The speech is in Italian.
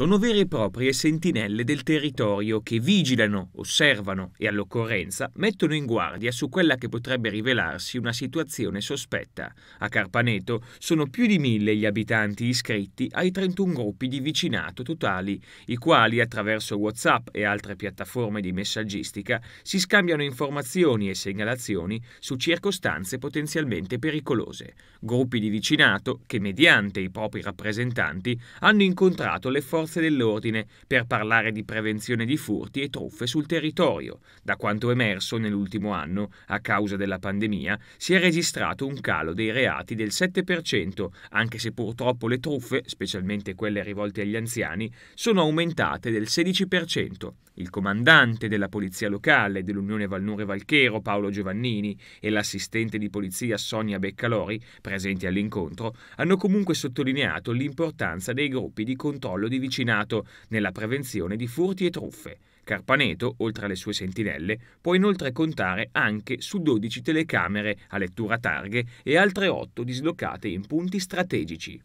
sono vere e proprie sentinelle del territorio che vigilano, osservano e all'occorrenza mettono in guardia su quella che potrebbe rivelarsi una situazione sospetta. A Carpaneto sono più di mille gli abitanti iscritti ai 31 gruppi di vicinato totali, i quali attraverso WhatsApp e altre piattaforme di messaggistica si scambiano informazioni e segnalazioni su circostanze potenzialmente pericolose. Gruppi di vicinato che mediante i propri rappresentanti hanno incontrato le forze forze dell'ordine per parlare di prevenzione di furti e truffe sul territorio. Da quanto emerso nell'ultimo anno, a causa della pandemia, si è registrato un calo dei reati del 7%, anche se purtroppo le truffe, specialmente quelle rivolte agli anziani, sono aumentate del 16%. Il comandante della Polizia Locale dell'Unione Valnure Valchero, Paolo Giovannini, e l'assistente di polizia Sonia Beccalori, presenti all'incontro, hanno comunque sottolineato l'importanza dei gruppi di controllo di vigilanza avvicinato nella prevenzione di furti e truffe. Carpaneto, oltre alle sue sentinelle, può inoltre contare anche su 12 telecamere a lettura targhe e altre 8 dislocate in punti strategici.